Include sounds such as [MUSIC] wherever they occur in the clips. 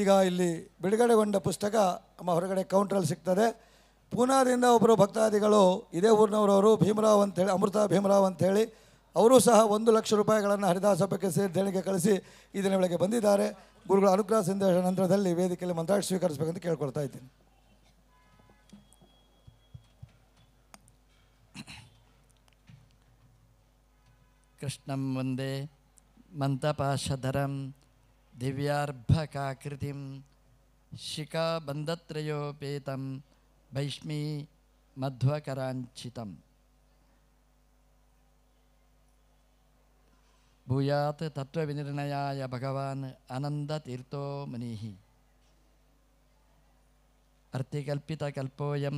ಈಗ ಇಲ್ಲಿ ಬಿಡುಗಡೆಗೊಂಡ ಪುಸ್ತಕ ನಮ್ಮ ಹೊರಗಡೆ ಕೌಂಟ್ರಲ್ಲಿ ಸಿಗ್ತದೆ ಪೂನಾದಿಂದ ಒಬ್ಬರು ಭಕ್ತಾದಿಗಳು ಇದೇ ಊರಿನವರವರು ಭೀಮರಾವ್ ಅಂತೇಳಿ ಅಮೃತ ಭೀಮರಾವ್ ಅಂಥೇಳಿ ಅವರು ಸಹ ಒಂದು ಲಕ್ಷ ರೂಪಾಯಿಗಳನ್ನು ಹರಿದಾಸಕ್ಕೆ ಸೇರಿ ದೇಣಿಗೆ ಕಳಿಸಿ ದಿನ ಬೆಳಗ್ಗೆ ಬಂದಿದ್ದಾರೆ ಗುರುಗಳ ಅನುಗ್ರಹ ಸಂದೇಶ ನಂತರದಲ್ಲಿ ವೇದಿಕೆಯಲ್ಲಿ ಮಂತ್ರಾಟ ಸ್ವೀಕರಿಸಬೇಕಂತ ಕೇಳ್ಕೊಳ್ತಾ ಇದ್ದೀನಿ ಕೃಷ್ಣಂ ಒಂದೇ ಮಂತಪಾಶಧರಂ दिव्यार्भकाकृतिं बंधत्रोपेत भैष्मी मध्वकराञ्चितम् भूयात् तत्त्वविनिर्णयाय भगवान् आनन्दतीर्थो मुनिः अर्थिकल्पितकल्पोऽयं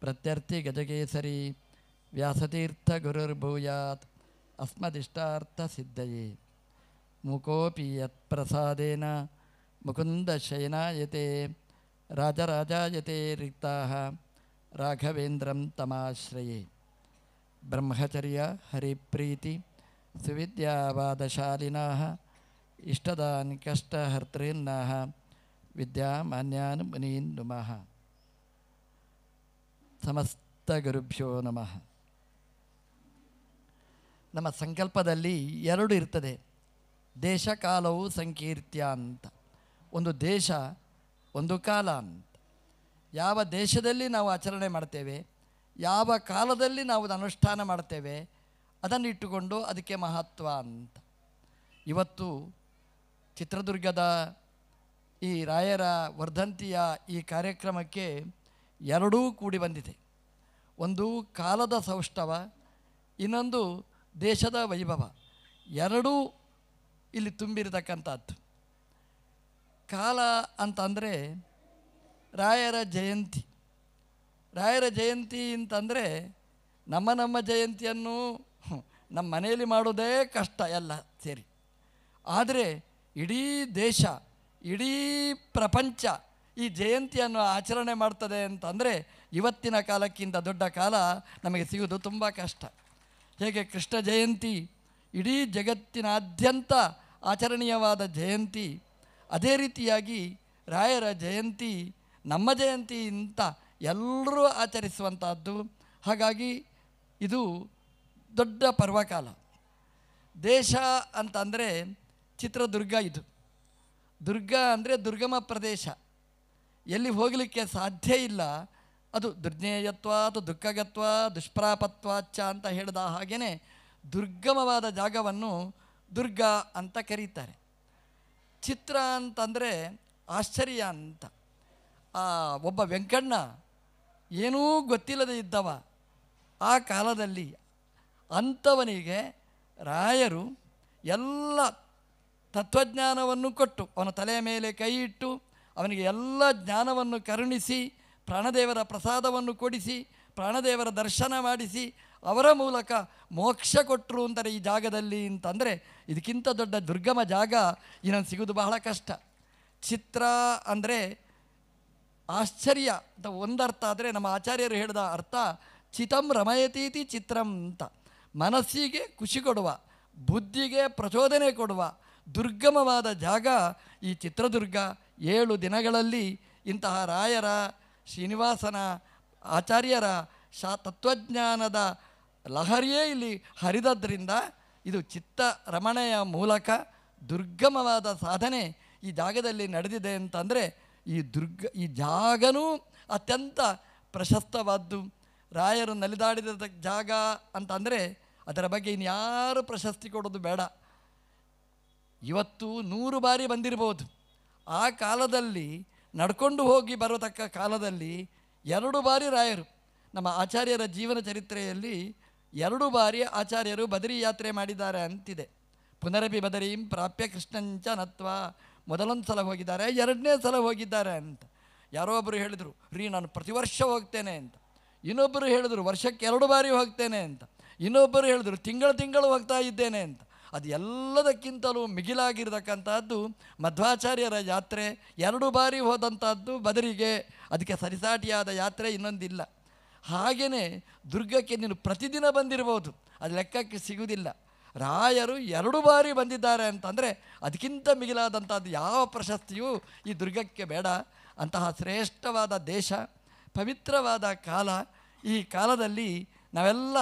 प्रत्यर्थिगजकेसरी व्यासतीर्थगुरुर्भूयात् सिद्धये ಮುಕೋಪಿ ಯತ್ ಪ್ರಸಾದೇನ ಮುಕುಂದ ಶಯನಾಯತೆ ರಾಜರಾಜಾಯತೆ ರಿಕ್ತಾ ರಾಘವೇಂದ್ರಂ ತಮಾಶ್ರಯೇ ಬ್ರಹ್ಮಚರ್ಯ ಹರಿಪ್ರೀತಿ ಸುವಿದ್ಯಾವಾದಶಾಲಿನಾ ಇಷ್ಟದಾನ್ ವಿದ್ಯಾ ವಿದ್ಯಾಮಾನ್ಯಾನ್ ಮುನೀನ್ ನುಮಃ ಸಮಸ್ತ ಗುರುಭ್ಯೋ ನಮಃ ನಮ್ಮ ಸಂಕಲ್ಪದಲ್ಲಿ ಎರಡು ಇರ್ತದೆ ದೇಶಕಾಲವು ಸಂಕೀರ್ತ್ಯ ಅಂತ ಒಂದು ದೇಶ ಒಂದು ಕಾಲ ಅಂತ ಯಾವ ದೇಶದಲ್ಲಿ ನಾವು ಆಚರಣೆ ಮಾಡ್ತೇವೆ ಯಾವ ಕಾಲದಲ್ಲಿ ನಾವು ಅನುಷ್ಠಾನ ಮಾಡ್ತೇವೆ ಅದನ್ನು ಇಟ್ಟುಕೊಂಡು ಅದಕ್ಕೆ ಮಹತ್ವ ಅಂತ ಇವತ್ತು ಚಿತ್ರದುರ್ಗದ ಈ ರಾಯರ ವರ್ಧಂತಿಯ ಈ ಕಾರ್ಯಕ್ರಮಕ್ಕೆ ಎರಡೂ ಕೂಡಿ ಬಂದಿದೆ ಒಂದು ಕಾಲದ ಸೌಷ್ಠವ ಇನ್ನೊಂದು ದೇಶದ ವೈಭವ ಎರಡೂ ಇಲ್ಲಿ ತುಂಬಿರತಕ್ಕಂಥದ್ದು ಕಾಲ ಅಂತಂದರೆ ರಾಯರ ಜಯಂತಿ ರಾಯರ ಜಯಂತಿ ಅಂತಂದರೆ ನಮ್ಮ ನಮ್ಮ ಜಯಂತಿಯನ್ನು ನಮ್ಮ ಮನೆಯಲ್ಲಿ ಮಾಡೋದೇ ಕಷ್ಟ ಎಲ್ಲ ಸೇರಿ ಆದರೆ ಇಡೀ ದೇಶ ಇಡೀ ಪ್ರಪಂಚ ಈ ಜಯಂತಿಯನ್ನು ಆಚರಣೆ ಮಾಡ್ತದೆ ಅಂತಂದರೆ ಇವತ್ತಿನ ಕಾಲಕ್ಕಿಂತ ದೊಡ್ಡ ಕಾಲ ನಮಗೆ ಸಿಗೋದು ತುಂಬ ಕಷ್ಟ ಹೇಗೆ ಕೃಷ್ಣ ಜಯಂತಿ ಇಡೀ ಜಗತ್ತಿನಾದ್ಯಂತ ಆಚರಣೀಯವಾದ ಜಯಂತಿ ಅದೇ ರೀತಿಯಾಗಿ ರಾಯರ ಜಯಂತಿ ನಮ್ಮ ಜಯಂತಿ ಅಂತ ಎಲ್ಲರೂ ಆಚರಿಸುವಂಥದ್ದು ಹಾಗಾಗಿ ಇದು ದೊಡ್ಡ ಪರ್ವಕಾಲ ದೇಶ ಅಂತಂದರೆ ಚಿತ್ರದುರ್ಗ ಇದು ದುರ್ಗ ಅಂದರೆ ದುರ್ಗಮ ಪ್ರದೇಶ ಎಲ್ಲಿ ಹೋಗಲಿಕ್ಕೆ ಸಾಧ್ಯ ಇಲ್ಲ ಅದು ದುರ್ಜ್ಞೇಯತ್ವ ಅಥವಾ ದುಃಖಗತ್ವ ದುಷ್ಪ್ರಾಪತ್ವಾಚ ಅಂತ ಹೇಳಿದ ಹಾಗೆಯೇ ದುರ್ಗಮವಾದ ಜಾಗವನ್ನು ದುರ್ಗಾ ಅಂತ ಕರೀತಾರೆ ಚಿತ್ರ ಅಂತಂದರೆ ಆಶ್ಚರ್ಯ ಅಂತ ಆ ಒಬ್ಬ ವೆಂಕಣ್ಣ ಏನೂ ಗೊತ್ತಿಲ್ಲದೆ ಇದ್ದವ ಆ ಕಾಲದಲ್ಲಿ ಅಂಥವನಿಗೆ ರಾಯರು ಎಲ್ಲ ತತ್ವಜ್ಞಾನವನ್ನು ಕೊಟ್ಟು ಅವನ ತಲೆಯ ಮೇಲೆ ಕೈ ಇಟ್ಟು ಅವನಿಗೆ ಎಲ್ಲ ಜ್ಞಾನವನ್ನು ಕರುಣಿಸಿ ಪ್ರಾಣದೇವರ ಪ್ರಸಾದವನ್ನು ಕೊಡಿಸಿ ಪ್ರಾಣದೇವರ ದರ್ಶನ ಮಾಡಿಸಿ ಅವರ ಮೂಲಕ ಮೋಕ್ಷ ಕೊಟ್ಟರು ಅಂತಾರೆ ಈ ಜಾಗದಲ್ಲಿ ಅಂತಂದರೆ ಇದಕ್ಕಿಂತ ದೊಡ್ಡ ದುರ್ಗಮ ಜಾಗ ಇನ್ನೊಂದು ಸಿಗೋದು ಬಹಳ ಕಷ್ಟ ಚಿತ್ರ ಅಂದರೆ ಆಶ್ಚರ್ಯ ಅಂತ ಒಂದರ್ಥ ಆದರೆ ನಮ್ಮ ಆಚಾರ್ಯರು ಹೇಳಿದ ಅರ್ಥ ಚಿತಂ ರಮಯತೀತಿ ಚಿತ್ರಂ ಅಂತ ಮನಸ್ಸಿಗೆ ಖುಷಿ ಕೊಡುವ ಬುದ್ಧಿಗೆ ಪ್ರಚೋದನೆ ಕೊಡುವ ದುರ್ಗಮವಾದ ಜಾಗ ಈ ಚಿತ್ರದುರ್ಗ ಏಳು ದಿನಗಳಲ್ಲಿ ಇಂತಹ ರಾಯರ ಶ್ರೀನಿವಾಸನ ಆಚಾರ್ಯರ ಶಾ ತತ್ವಜ್ಞಾನದ ಲಹರಿಯೇ ಇಲ್ಲಿ ಹರಿದದ್ರಿಂದ ಇದು ಚಿತ್ತ ರಮಣೆಯ ಮೂಲಕ ದುರ್ಗಮವಾದ ಸಾಧನೆ ಈ ಜಾಗದಲ್ಲಿ ನಡೆದಿದೆ ಅಂತಂದರೆ ಈ ದುರ್ಗ ಈ ಜಾಗನೂ ಅತ್ಯಂತ ಪ್ರಶಸ್ತವಾದ್ದು ರಾಯರು ನಲಿದಾಡಿದ ಜಾಗ ಅಂತಂದರೆ ಅದರ ಬಗ್ಗೆ ಇನ್ಯಾರು ಪ್ರಶಸ್ತಿ ಕೊಡೋದು ಬೇಡ ಇವತ್ತು ನೂರು ಬಾರಿ ಬಂದಿರ್ಬೋದು ಆ ಕಾಲದಲ್ಲಿ ನಡ್ಕೊಂಡು ಹೋಗಿ ಬರತಕ್ಕ ಕಾಲದಲ್ಲಿ ಎರಡು ಬಾರಿ ರಾಯರು ನಮ್ಮ ಆಚಾರ್ಯರ ಜೀವನ ಚರಿತ್ರೆಯಲ್ಲಿ ಎರಡು ಬಾರಿ ಆಚಾರ್ಯರು ಬದರಿ ಯಾತ್ರೆ ಮಾಡಿದ್ದಾರೆ ಅಂತಿದೆ ಪುನರಪಿ ಬದರಿಂ ಪ್ರಾಪ್ಯ ಕೃಷ್ಣಂಚ ನತ್ವ ಮೊದಲೊಂದು ಸಲ ಹೋಗಿದ್ದಾರೆ ಎರಡನೇ ಸಲ ಹೋಗಿದ್ದಾರೆ ಅಂತ ಯಾರೋ ಒಬ್ಬರು ಹೇಳಿದರು ರೀ ನಾನು ಪ್ರತಿ ವರ್ಷ ಹೋಗ್ತೇನೆ ಅಂತ ಇನ್ನೊಬ್ಬರು ಹೇಳಿದರು ವರ್ಷಕ್ಕೆ ಎರಡು ಬಾರಿ ಹೋಗ್ತೇನೆ ಅಂತ ಇನ್ನೊಬ್ಬರು ಹೇಳಿದರು ತಿಂಗಳು ತಿಂಗಳು ಹೋಗ್ತಾ ಇದ್ದೇನೆ ಅಂತ ಅದು ಎಲ್ಲದಕ್ಕಿಂತಲೂ ಮಿಗಿಲಾಗಿರತಕ್ಕಂಥದ್ದು ಮಧ್ವಾಚಾರ್ಯರ ಯಾತ್ರೆ ಎರಡು ಬಾರಿ ಹೋದಂಥದ್ದು ಬದರಿಗೆ ಅದಕ್ಕೆ ಸರಿಸಾಟಿಯಾದ ಯಾತ್ರೆ ಇನ್ನೊಂದಿಲ್ಲ ಹಾಗೆಯೇ ದುರ್ಗಕ್ಕೆ ನೀನು ಪ್ರತಿದಿನ ಬಂದಿರ್ಬೋದು ಅದು ಲೆಕ್ಕಕ್ಕೆ ಸಿಗುವುದಿಲ್ಲ ರಾಯರು ಎರಡು ಬಾರಿ ಬಂದಿದ್ದಾರೆ ಅಂತಂದರೆ ಅದಕ್ಕಿಂತ ಮಿಗಿಲಾದಂಥದ್ದು ಯಾವ ಪ್ರಶಸ್ತಿಯೂ ಈ ದುರ್ಗಕ್ಕೆ ಬೇಡ ಅಂತಹ ಶ್ರೇಷ್ಠವಾದ ದೇಶ ಪವಿತ್ರವಾದ ಕಾಲ ಈ ಕಾಲದಲ್ಲಿ ನಾವೆಲ್ಲ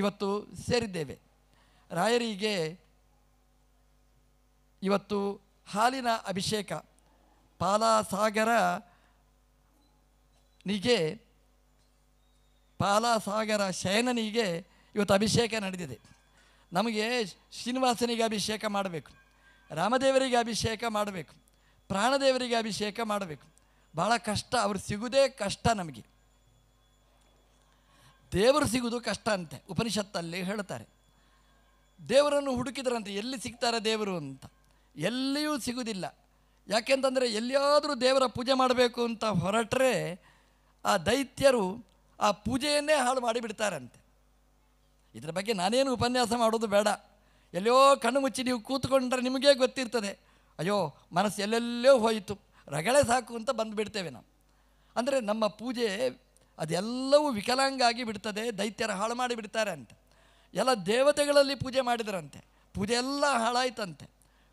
ಇವತ್ತು ಸೇರಿದ್ದೇವೆ ರಾಯರಿಗೆ ಇವತ್ತು ಹಾಲಿನ ಅಭಿಷೇಕ ಪಾಲಾಸಾಗರ ನಿಗೆ ಪಾಲಾಸಾಗರ ಶಯನನಿಗೆ ಇವತ್ತು ಅಭಿಷೇಕ ನಡೆದಿದೆ ನಮಗೆ ಶ್ರೀನಿವಾಸನಿಗೆ ಅಭಿಷೇಕ ಮಾಡಬೇಕು ರಾಮದೇವರಿಗೆ ಅಭಿಷೇಕ ಮಾಡಬೇಕು ಪ್ರಾಣದೇವರಿಗೆ ಅಭಿಷೇಕ ಮಾಡಬೇಕು ಭಾಳ ಕಷ್ಟ ಅವರು ಸಿಗುವುದೇ ಕಷ್ಟ ನಮಗೆ ದೇವರು ಸಿಗುವುದು ಕಷ್ಟ ಅಂತೆ ಉಪನಿಷತ್ತಲ್ಲಿ ಹೇಳ್ತಾರೆ ದೇವರನ್ನು ಹುಡುಕಿದ್ರಂತೆ ಎಲ್ಲಿ ಸಿಗ್ತಾರೆ ದೇವರು ಅಂತ ಎಲ್ಲಿಯೂ ಸಿಗುವುದಿಲ್ಲ ಯಾಕೆಂತಂದರೆ ಎಲ್ಲಿಯಾದರೂ ದೇವರ ಪೂಜೆ ಮಾಡಬೇಕು ಅಂತ ಹೊರಟರೆ ಆ ದೈತ್ಯರು ಆ ಪೂಜೆಯನ್ನೇ ಹಾಳು ಮಾಡಿಬಿಡ್ತಾರಂತೆ ಇದರ ಬಗ್ಗೆ ನಾನೇನು ಉಪನ್ಯಾಸ ಮಾಡೋದು ಬೇಡ ಎಲ್ಲೋ ಕಣ್ಣು ಮುಚ್ಚಿ ನೀವು ಕೂತ್ಕೊಂಡ್ರೆ ನಿಮಗೇ ಗೊತ್ತಿರ್ತದೆ ಅಯ್ಯೋ ಮನಸ್ಸು ಎಲ್ಲೆಲ್ಲೋ ಹೋಯಿತು ರಗಳೆ ಸಾಕು ಅಂತ ಬಂದುಬಿಡ್ತೇವೆ ನಾವು ಅಂದರೆ ನಮ್ಮ ಪೂಜೆ ಅದೆಲ್ಲವೂ ವಿಕಲಾಂಗ ಆಗಿ ಬಿಡ್ತದೆ ದೈತ್ಯರ ಹಾಳು ಮಾಡಿಬಿಡ್ತಾರೆ ಅಂತ ಎಲ್ಲ ದೇವತೆಗಳಲ್ಲಿ ಪೂಜೆ ಮಾಡಿದರಂತೆ ಪೂಜೆ ಎಲ್ಲ ಹಾಳಾಯ್ತಂತೆ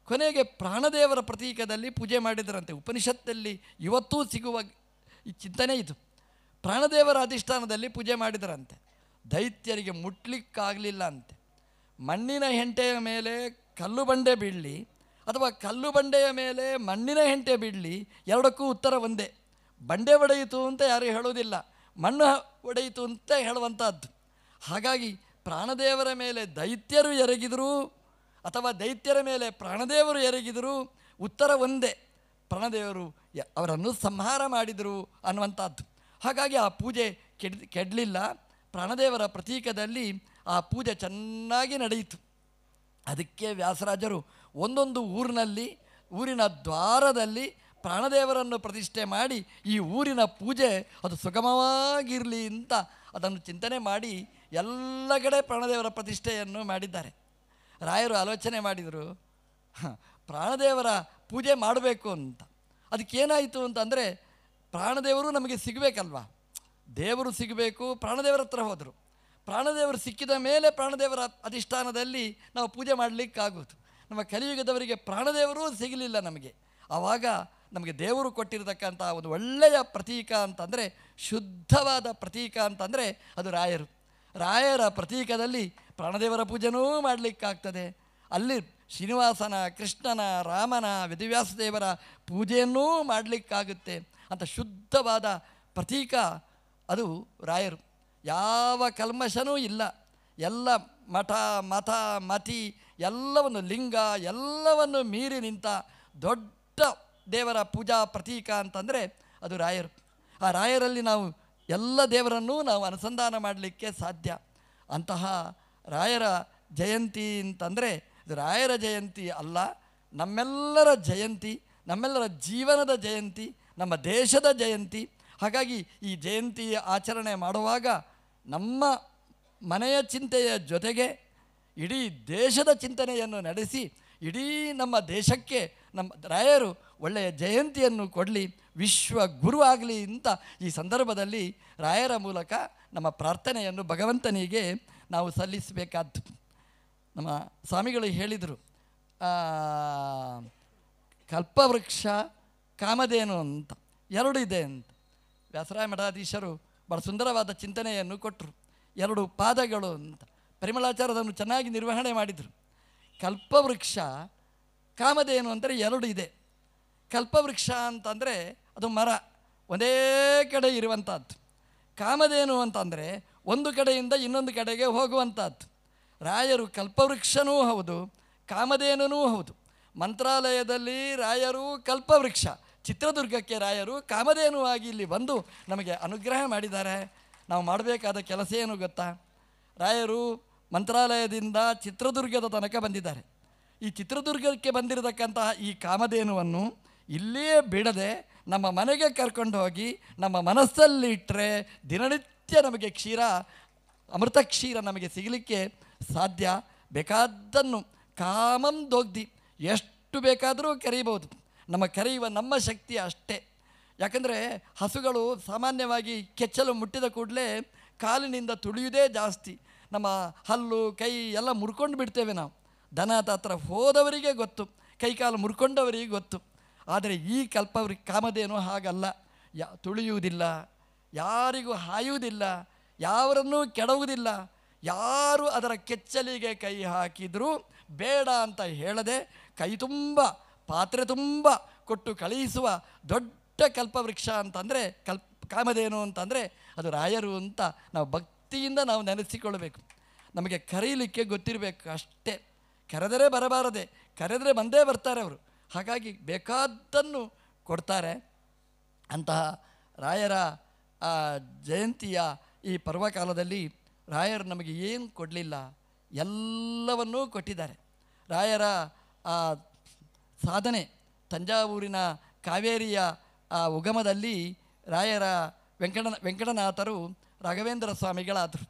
ಕೊನೆಗೆ ಪ್ರಾಣದೇವರ ಪ್ರತೀಕದಲ್ಲಿ ಪೂಜೆ ಮಾಡಿದರಂತೆ ಉಪನಿಷತ್ತಲ್ಲಿ ಇವತ್ತೂ ಸಿಗುವ ಈ ಚಿಂತನೆ ಇದು ಪ್ರಾಣದೇವರ ಅಧಿಷ್ಠಾನದಲ್ಲಿ ಪೂಜೆ ಮಾಡಿದರಂತೆ ದೈತ್ಯರಿಗೆ ಮುಟ್ಲಿಕ್ಕಾಗಲಿಲ್ಲ ಅಂತೆ ಮಣ್ಣಿನ ಹೆಂಟೆಯ ಮೇಲೆ ಕಲ್ಲು ಬಂಡೆ ಬೀಳಲಿ ಅಥವಾ ಕಲ್ಲು ಬಂಡೆಯ ಮೇಲೆ ಮಣ್ಣಿನ ಹೆಂಟೆ ಬೀಳಲಿ ಎರಡಕ್ಕೂ ಉತ್ತರ ಒಂದೇ ಬಂಡೆ ಒಡೆಯಿತು ಅಂತ ಯಾರೂ ಹೇಳುವುದಿಲ್ಲ ಮಣ್ಣು ಒಡೆಯಿತು ಅಂತ ಹೇಳುವಂಥದ್ದು ಹಾಗಾಗಿ ಪ್ರಾಣದೇವರ ಮೇಲೆ ದೈತ್ಯರು ಎರಗಿದರೂ ಅಥವಾ ದೈತ್ಯರ ಮೇಲೆ ಪ್ರಾಣದೇವರು ಎರಗಿದರೂ ಉತ್ತರ ಒಂದೇ ಪ್ರಾಣದೇವರು ಅವರನ್ನು ಸಂಹಾರ ಮಾಡಿದರು ಅನ್ನುವಂಥದ್ದು ಹಾಗಾಗಿ ಆ ಪೂಜೆ ಕೆಡ್ ಕೆಡಲಿಲ್ಲ ಪ್ರಾಣದೇವರ ಪ್ರತೀಕದಲ್ಲಿ ಆ ಪೂಜೆ ಚೆನ್ನಾಗಿ ನಡೆಯಿತು ಅದಕ್ಕೆ ವ್ಯಾಸರಾಜರು ಒಂದೊಂದು ಊರಿನಲ್ಲಿ ಊರಿನ ದ್ವಾರದಲ್ಲಿ ಪ್ರಾಣದೇವರನ್ನು ಪ್ರತಿಷ್ಠೆ ಮಾಡಿ ಈ ಊರಿನ ಪೂಜೆ ಅದು ಸುಗಮವಾಗಿರಲಿ ಅಂತ ಅದನ್ನು ಚಿಂತನೆ ಮಾಡಿ ಎಲ್ಲ ಕಡೆ ಪ್ರಾಣದೇವರ ಪ್ರತಿಷ್ಠೆಯನ್ನು ಮಾಡಿದ್ದಾರೆ ರಾಯರು ಆಲೋಚನೆ ಮಾಡಿದರು ಪ್ರಾಣದೇವರ ಪೂಜೆ ಮಾಡಬೇಕು ಅಂತ ಅದಕ್ಕೇನಾಯಿತು ಅಂತಂದರೆ ಪ್ರಾಣದೇವರು ನಮಗೆ ಸಿಗಬೇಕಲ್ವಾ ದೇವರು ಸಿಗಬೇಕು ಪ್ರಾಣದೇವರ ಹತ್ರ ಹೋದರು ಪ್ರಾಣದೇವರು ಸಿಕ್ಕಿದ ಮೇಲೆ ಪ್ರಾಣದೇವರ ಅಧಿಷ್ಠಾನದಲ್ಲಿ ನಾವು ಪೂಜೆ ಮಾಡಲಿಕ್ಕಾಗೋದು ನಮ್ಮ ಕಲಿಯುಗದವರಿಗೆ ಪ್ರಾಣದೇವರು ಸಿಗಲಿಲ್ಲ ನಮಗೆ ಆವಾಗ ನಮಗೆ ದೇವರು ಕೊಟ್ಟಿರತಕ್ಕಂಥ ಒಂದು ಒಳ್ಳೆಯ ಪ್ರತೀಕ ಅಂತಂದರೆ ಶುದ್ಧವಾದ ಪ್ರತೀಕ ಅಂತಂದರೆ ಅದು ರಾಯರು ರಾಯರ ಪ್ರತೀಕದಲ್ಲಿ ಪ್ರಾಣದೇವರ ಪೂಜೆನೂ ಮಾಡಲಿಕ್ಕಾಗ್ತದೆ ಅಲ್ಲಿ ಶ್ರೀನಿವಾಸನ ಕೃಷ್ಣನ ರಾಮನ ವಿದಿವ್ಯಾಸದೇವರ ಪೂಜೆಯನ್ನೂ ಮಾಡಲಿಕ್ಕಾಗುತ್ತೆ ಅಂತ ಶುದ್ಧವಾದ ಪ್ರತೀಕ ಅದು ರಾಯರು ಯಾವ ಕಲ್ಮಶನೂ ಇಲ್ಲ ಎಲ್ಲ ಮಠ ಮತ ಮತಿ ಎಲ್ಲವನ್ನು ಲಿಂಗ ಎಲ್ಲವನ್ನು ಮೀರಿ ನಿಂತ ದೊಡ್ಡ ದೇವರ ಪೂಜಾ ಪ್ರತೀಕ ಅಂತಂದರೆ ಅದು ರಾಯರು ಆ ರಾಯರಲ್ಲಿ ನಾವು ಎಲ್ಲ ದೇವರನ್ನೂ ನಾವು ಅನುಸಂಧಾನ ಮಾಡಲಿಕ್ಕೆ ಸಾಧ್ಯ ಅಂತಹ ರಾಯರ ಜಯಂತಿ ಅಂತಂದರೆ ಇದು ರಾಯರ ಜಯಂತಿ ಅಲ್ಲ ನಮ್ಮೆಲ್ಲರ ಜಯಂತಿ ನಮ್ಮೆಲ್ಲರ ಜೀವನದ ಜಯಂತಿ ನಮ್ಮ ದೇಶದ ಜಯಂತಿ ಹಾಗಾಗಿ ಈ ಜಯಂತಿಯ ಆಚರಣೆ ಮಾಡುವಾಗ ನಮ್ಮ ಮನೆಯ ಚಿಂತೆಯ ಜೊತೆಗೆ ಇಡೀ ದೇಶದ ಚಿಂತನೆಯನ್ನು ನಡೆಸಿ ಇಡೀ ನಮ್ಮ ದೇಶಕ್ಕೆ ನಮ್ಮ ರಾಯರು ಒಳ್ಳೆಯ ಜಯಂತಿಯನ್ನು ಕೊಡಲಿ ವಿಶ್ವ ಗುರು ಆಗಲಿ ಅಂತ ಈ ಸಂದರ್ಭದಲ್ಲಿ ರಾಯರ ಮೂಲಕ ನಮ್ಮ ಪ್ರಾರ್ಥನೆಯನ್ನು ಭಗವಂತನಿಗೆ ನಾವು ಸಲ್ಲಿಸಬೇಕಾದ್ದು ನಮ್ಮ ಸ್ವಾಮಿಗಳು ಹೇಳಿದರು ಕಲ್ಪವೃಕ್ಷ ಕಾಮಧೇನು ಅಂತ ಎರಡು ಇದೆ ಅಂತ ವ್ಯಾಸರಾಯ ಮಠಾಧೀಶರು ಬಹಳ ಸುಂದರವಾದ ಚಿಂತನೆಯನ್ನು ಕೊಟ್ಟರು ಎರಡು ಪಾದಗಳು ಅಂತ ಪರಿಮಳಾಚಾರದನ್ನು ಚೆನ್ನಾಗಿ ನಿರ್ವಹಣೆ ಮಾಡಿದರು ಕಲ್ಪವೃಕ್ಷ ಕಾಮಧೇನು ಅಂದರೆ ಎರಡು ಇದೆ ಕಲ್ಪವೃಕ್ಷ ಅಂತಂದರೆ ಅದು ಮರ ಒಂದೇ ಕಡೆ ಇರುವಂಥದ್ದು ಕಾಮಧೇನು ಅಂತಂದರೆ ಒಂದು ಕಡೆಯಿಂದ ಇನ್ನೊಂದು ಕಡೆಗೆ ಹೋಗುವಂಥದ್ದು ರಾಯರು ಕಲ್ಪವೃಕ್ಷನೂ ಹೌದು ಕಾಮಧೇನೂ ಹೌದು ಮಂತ್ರಾಲಯದಲ್ಲಿ ರಾಯರು ಕಲ್ಪವೃಕ್ಷ ಚಿತ್ರದುರ್ಗಕ್ಕೆ ರಾಯರು ಕಾಮಧೇನುವಾಗಿ ಇಲ್ಲಿ ಬಂದು ನಮಗೆ ಅನುಗ್ರಹ ಮಾಡಿದ್ದಾರೆ ನಾವು ಮಾಡಬೇಕಾದ ಕೆಲಸ ಏನು ಗೊತ್ತಾ ರಾಯರು ಮಂತ್ರಾಲಯದಿಂದ ಚಿತ್ರದುರ್ಗದ ತನಕ ಬಂದಿದ್ದಾರೆ ಈ ಚಿತ್ರದುರ್ಗಕ್ಕೆ ಬಂದಿರತಕ್ಕಂತಹ ಈ ಕಾಮಧೇನುವನ್ನು ಇಲ್ಲಿಯೇ ಬಿಡದೆ ನಮ್ಮ ಮನೆಗೆ ಕರ್ಕೊಂಡು ಹೋಗಿ ನಮ್ಮ ಮನಸ್ಸಲ್ಲಿ ಇಟ್ಟರೆ ದಿನನಿತ್ಯ ನಮಗೆ ಕ್ಷೀರ ಅಮೃತ ಕ್ಷೀರ ನಮಗೆ ಸಿಗಲಿಕ್ಕೆ ಸಾಧ್ಯ ಬೇಕಾದ್ದನ್ನು ಕಾಮಂ ದೊಗ್ದಿ ಎಷ್ಟು ಬೇಕಾದರೂ ಕರೀಬೋದು ನಮ್ಮ ಕರೆಯುವ ನಮ್ಮ ಶಕ್ತಿ ಅಷ್ಟೇ ಯಾಕಂದರೆ ಹಸುಗಳು ಸಾಮಾನ್ಯವಾಗಿ ಕೆಚ್ಚಲು ಮುಟ್ಟಿದ ಕೂಡಲೇ ಕಾಲಿನಿಂದ ತುಳಿಯುವುದೇ ಜಾಸ್ತಿ ನಮ್ಮ ಹಲ್ಲು ಕೈ ಎಲ್ಲ ಮುರ್ಕೊಂಡು ಬಿಡ್ತೇವೆ ನಾವು ದನ ಹತ್ರ ಹೋದವರಿಗೆ ಗೊತ್ತು ಕೈಕಾಲು ಮುರ್ಕೊಂಡವರಿಗೆ ಗೊತ್ತು ಆದರೆ ಈ ಕಲ್ಪವ್ರಿಗೆ ಕಾಮದೇನು ಹಾಗಲ್ಲ ಯಾ ತುಳಿಯುವುದಿಲ್ಲ ಯಾರಿಗೂ ಹಾಯುವುದಿಲ್ಲ ಯಾರನ್ನೂ ಕೆಡುವುದಿಲ್ಲ ಯಾರು ಅದರ ಕೆಚ್ಚಲಿಗೆ ಕೈ ಹಾಕಿದರೂ ಬೇಡ ಅಂತ ಹೇಳದೆ ಕೈ ತುಂಬ ಪಾತ್ರೆ ತುಂಬ ಕೊಟ್ಟು ಕಳುಹಿಸುವ ದೊಡ್ಡ ಕಲ್ಪವೃಕ್ಷ ಅಂತಂದರೆ ಕಲ್ಪ ಕಾಮದೇನು ಅಂತಂದರೆ ಅದು ರಾಯರು ಅಂತ ನಾವು ಭಕ್ತಿಯಿಂದ ನಾವು ನೆನೆಸಿಕೊಳ್ಳಬೇಕು ನಮಗೆ ಕರೀಲಿಕ್ಕೆ ಗೊತ್ತಿರಬೇಕು ಅಷ್ಟೇ ಕರೆದರೆ ಬರಬಾರದೆ ಕರೆದರೆ ಬಂದೇ ಬರ್ತಾರೆ ಅವರು ಹಾಗಾಗಿ ಬೇಕಾದ್ದನ್ನು ಕೊಡ್ತಾರೆ ಅಂತಹ ರಾಯರ ಜಯಂತಿಯ ಈ ಪರ್ವಕಾಲದಲ್ಲಿ ರಾಯರು ನಮಗೆ ಏನು ಕೊಡಲಿಲ್ಲ ಎಲ್ಲವನ್ನೂ ಕೊಟ್ಟಿದ್ದಾರೆ ರಾಯರ ಸಾಧನೆ ತಂಜಾವೂರಿನ ಕಾವೇರಿಯ ಆ ಉಗಮದಲ್ಲಿ ರಾಯರ ವೆಂಕಟ ವೆಂಕಟನಾಥರು ರಾಘವೇಂದ್ರ ಸ್ವಾಮಿಗಳಾದರು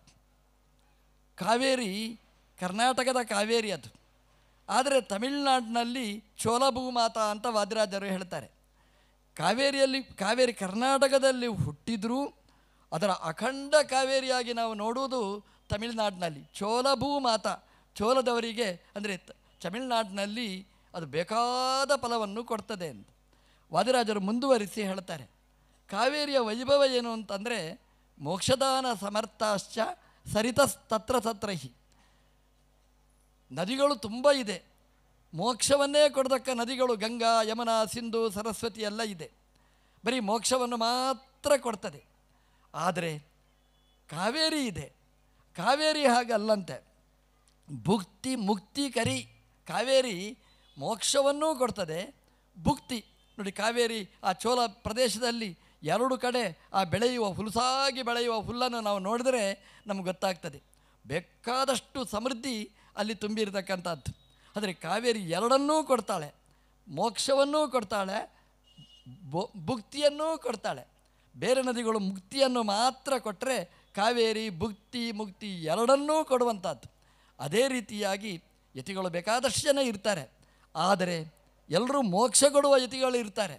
ಕಾವೇರಿ ಕರ್ನಾಟಕದ ಕಾವೇರಿ ಅದು ಆದರೆ ತಮಿಳುನಾಡಿನಲ್ಲಿ ಚೋಲಭೂಮಾತ ಅಂತ ವಾದಿರಾಜರು ಹೇಳ್ತಾರೆ ಕಾವೇರಿಯಲ್ಲಿ ಕಾವೇರಿ ಕರ್ನಾಟಕದಲ್ಲಿ ಹುಟ್ಟಿದರೂ ಅದರ ಅಖಂಡ ಕಾವೇರಿಯಾಗಿ ನಾವು ನೋಡುವುದು ತಮಿಳುನಾಡಿನಲ್ಲಿ ಚೋಲಭೂಮಾತ ಚೋಲದವರಿಗೆ ಅಂದರೆ ತಮಿಳುನಾಡಿನಲ್ಲಿ ಅದು ಬೇಕಾದ ಫಲವನ್ನು ಕೊಡ್ತದೆ ಅಂತ ವಾದಿರಾಜರು ಮುಂದುವರಿಸಿ ಹೇಳ್ತಾರೆ ಕಾವೇರಿಯ ವೈಭವ ಏನು ಅಂತಂದರೆ ಮೋಕ್ಷದಾನ ಸಮರ್ಥಾಶ್ಚ ತತ್ರ ಸತ್ರಹಿ ನದಿಗಳು ತುಂಬ ಇದೆ ಮೋಕ್ಷವನ್ನೇ ಕೊಡತಕ್ಕ ನದಿಗಳು ಗಂಗಾ ಯಮುನಾ ಸಿಂಧು ಸರಸ್ವತಿ ಎಲ್ಲ ಇದೆ ಬರೀ ಮೋಕ್ಷವನ್ನು ಮಾತ್ರ ಕೊಡ್ತದೆ ಆದರೆ ಕಾವೇರಿ ಇದೆ ಕಾವೇರಿ ಹಾಗಲ್ಲಂತೆ ಭುಕ್ತಿ ಮುಕ್ತಿ ಕರಿ ಕಾವೇರಿ ಮೋಕ್ಷವನ್ನೂ ಕೊಡ್ತದೆ ಭುಕ್ತಿ ನೋಡಿ ಕಾವೇರಿ ಆ ಚೋಳ ಪ್ರದೇಶದಲ್ಲಿ ಎರಡು ಕಡೆ ಆ ಬೆಳೆಯುವ ಹುಲಸಾಗಿ ಬೆಳೆಯುವ ಹುಲ್ಲನ್ನು ನಾವು ನೋಡಿದರೆ ನಮ್ಗೆ ಗೊತ್ತಾಗ್ತದೆ ಬೇಕಾದಷ್ಟು ಸಮೃದ್ಧಿ ಅಲ್ಲಿ ತುಂಬಿರತಕ್ಕಂಥದ್ದು ಆದರೆ ಕಾವೇರಿ ಎರಡನ್ನೂ ಕೊಡ್ತಾಳೆ ಮೋಕ್ಷವನ್ನೂ ಕೊಡ್ತಾಳೆ ಬೊ ಭುಕ್ತಿಯನ್ನೂ ಕೊಡ್ತಾಳೆ ಬೇರೆ ನದಿಗಳು ಮುಕ್ತಿಯನ್ನು ಮಾತ್ರ ಕೊಟ್ಟರೆ ಕಾವೇರಿ ಭುಕ್ತಿ ಮುಕ್ತಿ ಎರಡನ್ನೂ ಕೊಡುವಂಥದ್ದು ಅದೇ ರೀತಿಯಾಗಿ ಯತಿಗಳು ಬೇಕಾದಷ್ಟು ಜನ ಇರ್ತಾರೆ ಆದರೆ ಎಲ್ಲರೂ ಮೋಕ್ಷ ಕೊಡುವ ಯತಿಗಳು ಇರ್ತಾರೆ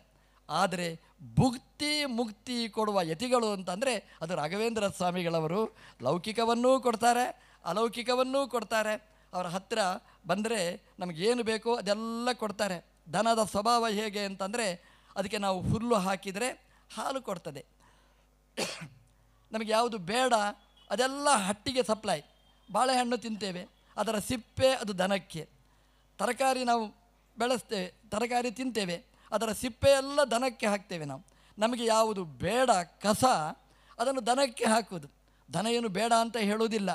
ಆದರೆ ಭುಕ್ತಿ ಮುಕ್ತಿ ಕೊಡುವ ಯತಿಗಳು ಅಂತಂದರೆ ಅದು ರಾಘವೇಂದ್ರ ಸ್ವಾಮಿಗಳವರು ಲೌಕಿಕವನ್ನೂ ಕೊಡ್ತಾರೆ ಅಲೌಕಿಕವನ್ನೂ ಕೊಡ್ತಾರೆ ಅವರ ಹತ್ತಿರ ಬಂದರೆ ನಮಗೇನು ಬೇಕೋ ಅದೆಲ್ಲ ಕೊಡ್ತಾರೆ ದನದ ಸ್ವಭಾವ ಹೇಗೆ ಅಂತಂದರೆ ಅದಕ್ಕೆ ನಾವು ಹುಲ್ಲು ಹಾಕಿದರೆ ಹಾಲು ಕೊಡ್ತದೆ [COUGHS] ನಮಗೆ ಯಾವುದು ಬೇಡ ಅದೆಲ್ಲ ಹಟ್ಟಿಗೆ ಸಪ್ಲೈ ಬಾಳೆಹಣ್ಣು ತಿಂತೇವೆ ಅದರ ಸಿಪ್ಪೆ ಅದು ದನಕ್ಕೆ ತರಕಾರಿ ನಾವು ಬೆಳೆಸ್ತೇವೆ ತರಕಾರಿ ತಿಂತೇವೆ ಅದರ ಸಿಪ್ಪೆಯೆಲ್ಲ ದನಕ್ಕೆ ಹಾಕ್ತೇವೆ ನಾವು ನಮಗೆ ಯಾವುದು ಬೇಡ ಕಸ ಅದನ್ನು ದನಕ್ಕೆ ಹಾಕುವುದು ದನ ಏನು ಬೇಡ ಅಂತ ಹೇಳುವುದಿಲ್ಲ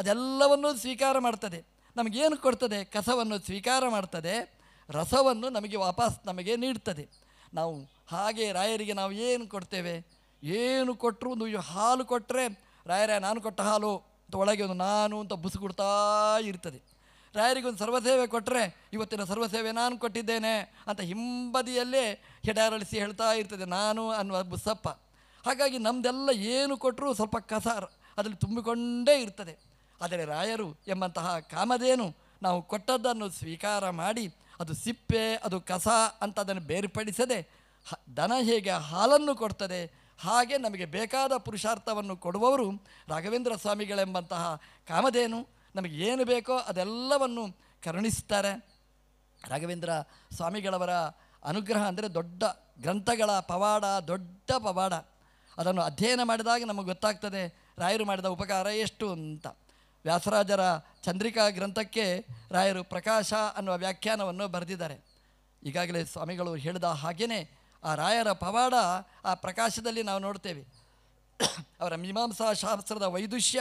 ಅದೆಲ್ಲವನ್ನು ಸ್ವೀಕಾರ ಮಾಡ್ತದೆ ನಮಗೇನು ಕೊಡ್ತದೆ ಕಸವನ್ನು ಸ್ವೀಕಾರ ಮಾಡ್ತದೆ ರಸವನ್ನು ನಮಗೆ ವಾಪಸ್ ನಮಗೆ ನೀಡ್ತದೆ ನಾವು ಹಾಗೆ ರಾಯರಿಗೆ ನಾವು ಏನು ಕೊಡ್ತೇವೆ ಏನು ಕೊಟ್ಟರು ಒಂದು ಹಾಲು ಕೊಟ್ಟರೆ ರಾಯರ ನಾನು ಕೊಟ್ಟ ಹಾಲು ಅಂತ ಒಳಗೆ ಒಂದು ನಾನು ಅಂತ ಬುಸುಗುಡ್ತಾ ಇರ್ತದೆ ರಾಯರಿಗೊಂದು ಸರ್ವಸೇವೆ ಕೊಟ್ಟರೆ ಇವತ್ತಿನ ಸರ್ವಸೇವೆ ನಾನು ಕೊಟ್ಟಿದ್ದೇನೆ ಅಂತ ಹಿಂಬದಿಯಲ್ಲೇ ಹೆಡಾರಳಿಸಿ ಹೇಳ್ತಾ ಇರ್ತದೆ ನಾನು ಅನ್ನುವ ಬುಸ್ಸಪ್ಪ ಹಾಗಾಗಿ ನಮ್ದೆಲ್ಲ ಏನು ಕೊಟ್ಟರೂ ಸ್ವಲ್ಪ ಕಸ ಅದರಲ್ಲಿ ತುಂಬಿಕೊಂಡೇ ಇರ್ತದೆ ಆದರೆ ರಾಯರು ಎಂಬಂತಹ ಕಾಮದೇನು ನಾವು ಕೊಟ್ಟದ್ದನ್ನು ಸ್ವೀಕಾರ ಮಾಡಿ ಅದು ಸಿಪ್ಪೆ ಅದು ಕಸ ಅಂತ ಅದನ್ನು ಬೇರ್ಪಡಿಸದೆ ದನ ಹೇಗೆ ಹಾಲನ್ನು ಕೊಡ್ತದೆ ಹಾಗೆ ನಮಗೆ ಬೇಕಾದ ಪುರುಷಾರ್ಥವನ್ನು ಕೊಡುವವರು ರಾಘವೇಂದ್ರ ಸ್ವಾಮಿಗಳೆಂಬಂತಹ ಕಾಮಧೇನು ನಮಗೆ ಏನು ಬೇಕೋ ಅದೆಲ್ಲವನ್ನು ಕರುಣಿಸ್ತಾರೆ ರಾಘವೇಂದ್ರ ಸ್ವಾಮಿಗಳವರ ಅನುಗ್ರಹ ಅಂದರೆ ದೊಡ್ಡ ಗ್ರಂಥಗಳ ಪವಾಡ ದೊಡ್ಡ ಪವಾಡ ಅದನ್ನು ಅಧ್ಯಯನ ಮಾಡಿದಾಗ ನಮಗೆ ಗೊತ್ತಾಗ್ತದೆ ರಾಯರು ಮಾಡಿದ ಉಪಕಾರ ಎಷ್ಟು ಅಂತ ವ್ಯಾಸರಾಜರ ಚಂದ್ರಿಕಾ ಗ್ರಂಥಕ್ಕೆ ರಾಯರು ಪ್ರಕಾಶ ಅನ್ನುವ ವ್ಯಾಖ್ಯಾನವನ್ನು ಬರೆದಿದ್ದಾರೆ ಈಗಾಗಲೇ ಸ್ವಾಮಿಗಳು ಹೇಳಿದ ಹಾಗೆಯೇ ಆ ರಾಯರ ಪವಾಡ ಆ ಪ್ರಕಾಶದಲ್ಲಿ ನಾವು ನೋಡ್ತೇವೆ ಅವರ ಮೀಮಾಂಸಾ ಶಾಸ್ತ್ರದ ವೈದುಷ್ಯ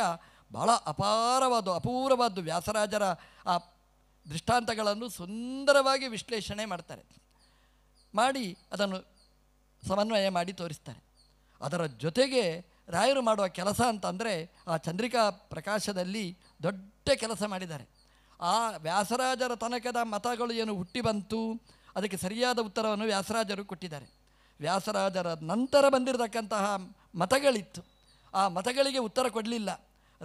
ಬಹಳ ಅಪಾರವಾದ ಅಪೂರ್ವವಾದ ವ್ಯಾಸರಾಜರ ಆ ದೃಷ್ಟಾಂತಗಳನ್ನು ಸುಂದರವಾಗಿ ವಿಶ್ಲೇಷಣೆ ಮಾಡ್ತಾರೆ ಮಾಡಿ ಅದನ್ನು ಸಮನ್ವಯ ಮಾಡಿ ತೋರಿಸ್ತಾರೆ ಅದರ ಜೊತೆಗೆ ರಾಯರು ಮಾಡುವ ಕೆಲಸ ಅಂತಂದರೆ ಆ ಚಂದ್ರಿಕಾ ಪ್ರಕಾಶದಲ್ಲಿ ದೊಡ್ಡ ಕೆಲಸ ಮಾಡಿದ್ದಾರೆ ಆ ವ್ಯಾಸರಾಜರ ತನಕದ ಮತಗಳು ಏನು ಹುಟ್ಟಿ ಬಂತು ಅದಕ್ಕೆ ಸರಿಯಾದ ಉತ್ತರವನ್ನು ವ್ಯಾಸರಾಜರು ಕೊಟ್ಟಿದ್ದಾರೆ ವ್ಯಾಸರಾಜರ ನಂತರ ಬಂದಿರತಕ್ಕಂತಹ ಮತಗಳಿತ್ತು ಆ ಮತಗಳಿಗೆ ಉತ್ತರ ಕೊಡಲಿಲ್ಲ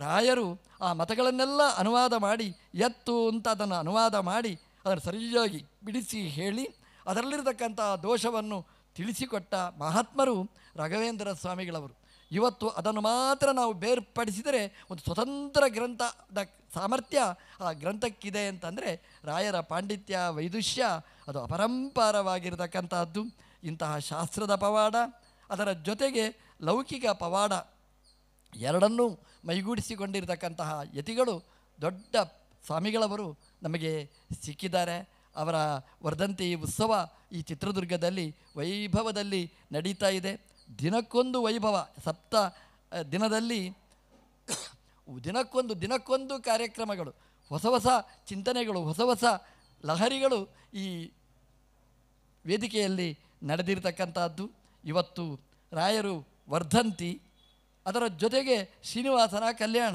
ರಾಯರು ಆ ಮತಗಳನ್ನೆಲ್ಲ ಅನುವಾದ ಮಾಡಿ ಎತ್ತು ಅಂತ ಅದನ್ನು ಅನುವಾದ ಮಾಡಿ ಅದನ್ನು ಸರಿಯಾಗಿ ಬಿಡಿಸಿ ಹೇಳಿ ಅದರಲ್ಲಿರತಕ್ಕಂಥ ದೋಷವನ್ನು ತಿಳಿಸಿಕೊಟ್ಟ ಮಹಾತ್ಮರು ರಾಘವೇಂದ್ರ ಸ್ವಾಮಿಗಳವರು ಇವತ್ತು ಅದನ್ನು ಮಾತ್ರ ನಾವು ಬೇರ್ಪಡಿಸಿದರೆ ಒಂದು ಸ್ವತಂತ್ರ ಗ್ರಂಥದ ಸಾಮರ್ಥ್ಯ ಆ ಗ್ರಂಥಕ್ಕಿದೆ ಅಂತಂದರೆ ರಾಯರ ಪಾಂಡಿತ್ಯ ವೈದುಷ್ಯ ಅದು ಅಪರಂಪಾರವಾಗಿರತಕ್ಕಂಥದ್ದು ಇಂತಹ ಶಾಸ್ತ್ರದ ಪವಾಡ ಅದರ ಜೊತೆಗೆ ಲೌಕಿಕ ಪವಾಡ ಎರಡನ್ನೂ ಮೈಗೂಡಿಸಿಕೊಂಡಿರತಕ್ಕಂತಹ ಯತಿಗಳು ದೊಡ್ಡ ಸ್ವಾಮಿಗಳವರು ನಮಗೆ ಸಿಕ್ಕಿದ್ದಾರೆ ಅವರ ವರ್ಧಂತಿ ಉತ್ಸವ ಈ ಚಿತ್ರದುರ್ಗದಲ್ಲಿ ವೈಭವದಲ್ಲಿ ನಡೀತಾ ಇದೆ ದಿನಕ್ಕೊಂದು ವೈಭವ ಸಪ್ತ ದಿನದಲ್ಲಿ [COUGHS] ದಿನಕ್ಕೊಂದು ದಿನಕ್ಕೊಂದು ಕಾರ್ಯಕ್ರಮಗಳು ಹೊಸ ಹೊಸ ಚಿಂತನೆಗಳು ಹೊಸ ಹೊಸ ಲಹರಿಗಳು ಈ ವೇದಿಕೆಯಲ್ಲಿ ನಡೆದಿರತಕ್ಕಂಥದ್ದು ಇವತ್ತು ರಾಯರು ವರ್ಧಂತಿ ಅದರ ಜೊತೆಗೆ ಶ್ರೀನಿವಾಸನ ಕಲ್ಯಾಣ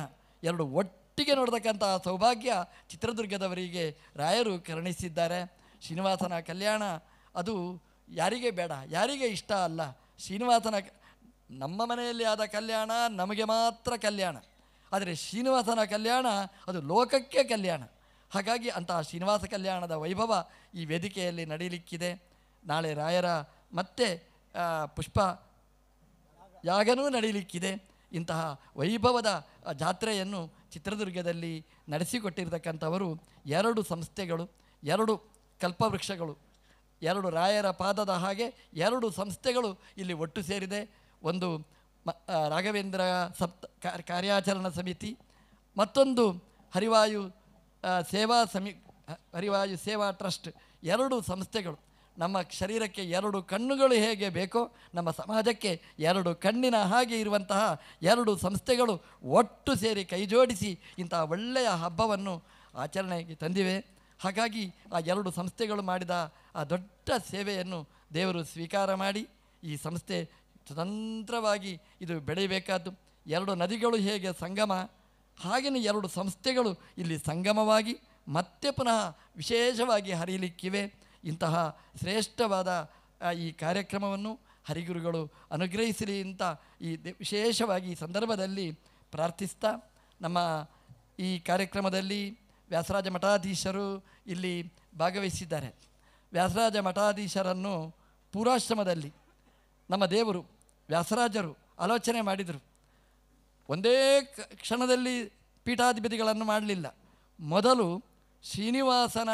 ಎರಡು ಒಟ್ಟಿಗೆ ನೋಡತಕ್ಕಂತಹ ಸೌಭಾಗ್ಯ ಚಿತ್ರದುರ್ಗದವರಿಗೆ ರಾಯರು ಕರುಣಿಸಿದ್ದಾರೆ ಶ್ರೀನಿವಾಸನ ಕಲ್ಯಾಣ ಅದು ಯಾರಿಗೆ ಬೇಡ ಯಾರಿಗೆ ಇಷ್ಟ ಅಲ್ಲ ಶ್ರೀನಿವಾಸನ ನಮ್ಮ ಮನೆಯಲ್ಲಿ ಆದ ಕಲ್ಯಾಣ ನಮಗೆ ಮಾತ್ರ ಕಲ್ಯಾಣ ಆದರೆ ಶ್ರೀನಿವಾಸನ ಕಲ್ಯಾಣ ಅದು ಲೋಕಕ್ಕೆ ಕಲ್ಯಾಣ ಹಾಗಾಗಿ ಅಂತಹ ಶ್ರೀನಿವಾಸ ಕಲ್ಯಾಣದ ವೈಭವ ಈ ವೇದಿಕೆಯಲ್ಲಿ ನಡೆಯಲಿಕ್ಕಿದೆ ನಾಳೆ ರಾಯರ ಮತ್ತೆ ಪುಷ್ಪ ಯಾಗನೂ ನಡೀಲಿಕ್ಕಿದೆ ಇಂತಹ ವೈಭವದ ಜಾತ್ರೆಯನ್ನು ಚಿತ್ರದುರ್ಗದಲ್ಲಿ ನಡೆಸಿಕೊಟ್ಟಿರತಕ್ಕಂಥವರು ಎರಡು ಸಂಸ್ಥೆಗಳು ಎರಡು ಕಲ್ಪವೃಕ್ಷಗಳು ಎರಡು ರಾಯರ ಪಾದದ ಹಾಗೆ ಎರಡು ಸಂಸ್ಥೆಗಳು ಇಲ್ಲಿ ಒಟ್ಟು ಸೇರಿದೆ ಒಂದು ಮ ರಾಘವೇಂದ್ರ ಸಪ್ತ ಕಾರ್ಯಾಚರಣಾ ಸಮಿತಿ ಮತ್ತೊಂದು ಹರಿವಾಯು ಸೇವಾ ಸಮಿ ಹರಿವಾಯು ಸೇವಾ ಟ್ರಸ್ಟ್ ಎರಡು ಸಂಸ್ಥೆಗಳು ನಮ್ಮ ಶರೀರಕ್ಕೆ ಎರಡು ಕಣ್ಣುಗಳು ಹೇಗೆ ಬೇಕೋ ನಮ್ಮ ಸಮಾಜಕ್ಕೆ ಎರಡು ಕಣ್ಣಿನ ಹಾಗೆ ಇರುವಂತಹ ಎರಡು ಸಂಸ್ಥೆಗಳು ಒಟ್ಟು ಸೇರಿ ಕೈಜೋಡಿಸಿ ಇಂತಹ ಒಳ್ಳೆಯ ಹಬ್ಬವನ್ನು ಆಚರಣೆಗೆ ತಂದಿವೆ ಹಾಗಾಗಿ ಆ ಎರಡು ಸಂಸ್ಥೆಗಳು ಮಾಡಿದ ಆ ದೊಡ್ಡ ಸೇವೆಯನ್ನು ದೇವರು ಸ್ವೀಕಾರ ಮಾಡಿ ಈ ಸಂಸ್ಥೆ ಸ್ವತಂತ್ರವಾಗಿ ಇದು ಬೆಳೆಯಬೇಕಾದ್ದು ಎರಡು ನದಿಗಳು ಹೇಗೆ ಸಂಗಮ ಹಾಗೆಯೇ ಎರಡು ಸಂಸ್ಥೆಗಳು ಇಲ್ಲಿ ಸಂಗಮವಾಗಿ ಮತ್ತೆ ಪುನಃ ವಿಶೇಷವಾಗಿ ಹರಿಯಲಿಕ್ಕಿವೆ ಇಂತಹ ಶ್ರೇಷ್ಠವಾದ ಈ ಕಾರ್ಯಕ್ರಮವನ್ನು ಹರಿಗುರುಗಳು ಅನುಗ್ರಹಿಸಲಿ ಅಂತ ಈ ವಿಶೇಷವಾಗಿ ಈ ಸಂದರ್ಭದಲ್ಲಿ ಪ್ರಾರ್ಥಿಸ್ತಾ ನಮ್ಮ ಈ ಕಾರ್ಯಕ್ರಮದಲ್ಲಿ ವ್ಯಾಸರಾಜ ಮಠಾಧೀಶರು ಇಲ್ಲಿ ಭಾಗವಹಿಸಿದ್ದಾರೆ ವ್ಯಾಸರಾಜ ಮಠಾಧೀಶರನ್ನು ಪೂರಾಶ್ರಮದಲ್ಲಿ ನಮ್ಮ ದೇವರು ವ್ಯಾಸರಾಜರು ಆಲೋಚನೆ ಮಾಡಿದರು ಒಂದೇ ಕ್ಷಣದಲ್ಲಿ ಪೀಠಾಧಿಪತಿಗಳನ್ನು ಮಾಡಲಿಲ್ಲ ಮೊದಲು ಶ್ರೀನಿವಾಸನ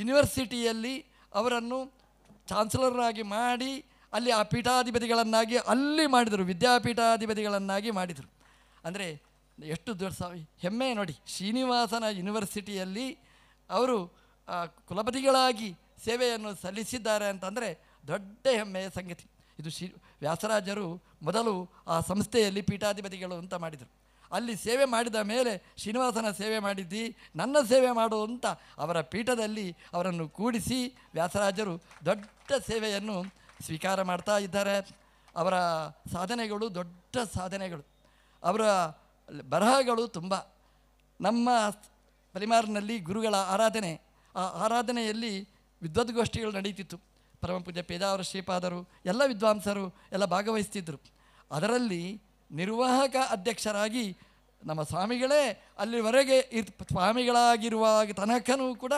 ಯೂನಿವರ್ಸಿಟಿಯಲ್ಲಿ ಅವರನ್ನು ಚಾನ್ಸಲರ್ನಾಗಿ ಮಾಡಿ ಅಲ್ಲಿ ಆ ಪೀಠಾಧಿಪತಿಗಳನ್ನಾಗಿ ಅಲ್ಲಿ ಮಾಡಿದರು ವಿದ್ಯಾಪೀಠಾಧಿಪತಿಗಳನ್ನಾಗಿ ಮಾಡಿದರು ಅಂದರೆ ಎಷ್ಟು ದೊಡ್ಡ ಸಾವಿ ಹೆಮ್ಮೆ ನೋಡಿ ಶ್ರೀನಿವಾಸನ ಯೂನಿವರ್ಸಿಟಿಯಲ್ಲಿ ಅವರು ಕುಲಪತಿಗಳಾಗಿ ಸೇವೆಯನ್ನು ಸಲ್ಲಿಸಿದ್ದಾರೆ ಅಂತಂದರೆ ದೊಡ್ಡ ಹೆಮ್ಮೆಯ ಸಂಗತಿ ಇದು ಶ್ರೀ ವ್ಯಾಸರಾಜರು ಮೊದಲು ಆ ಸಂಸ್ಥೆಯಲ್ಲಿ ಪೀಠಾಧಿಪತಿಗಳು ಅಂತ ಮಾಡಿದರು ಅಲ್ಲಿ ಸೇವೆ ಮಾಡಿದ ಮೇಲೆ ಶ್ರೀನಿವಾಸನ ಸೇವೆ ಮಾಡಿದ್ದಿ ನನ್ನ ಸೇವೆ ಮಾಡು ಅಂತ ಅವರ ಪೀಠದಲ್ಲಿ ಅವರನ್ನು ಕೂಡಿಸಿ ವ್ಯಾಸರಾಜರು ದೊಡ್ಡ ಸೇವೆಯನ್ನು ಸ್ವೀಕಾರ ಮಾಡ್ತಾ ಇದ್ದಾರೆ ಅವರ ಸಾಧನೆಗಳು ದೊಡ್ಡ ಸಾಧನೆಗಳು ಅವರ ಬರಹಗಳು ತುಂಬ ನಮ್ಮ ಪರಿಮಾರ್ನಲ್ಲಿ ಗುರುಗಳ ಆರಾಧನೆ ಆ ಆರಾಧನೆಯಲ್ಲಿ ವಿದ್ವದ್ಗೋಷ್ಠಿಗಳು ನಡೀತಿತ್ತು ಪರಮಪೂಜ್ಯ ಪೇದಾವರ ಶ್ರೀಪಾದರು ಎಲ್ಲ ವಿದ್ವಾಂಸರು ಎಲ್ಲ ಭಾಗವಹಿಸ್ತಿದ್ದರು ಅದರಲ್ಲಿ ನಿರ್ವಾಹಕ ಅಧ್ಯಕ್ಷರಾಗಿ ನಮ್ಮ ಸ್ವಾಮಿಗಳೇ ಅಲ್ಲಿವರೆಗೆ ಇರ್ ಸ್ವಾಮಿಗಳಾಗಿರುವಾಗ ತನಕನೂ ಕೂಡ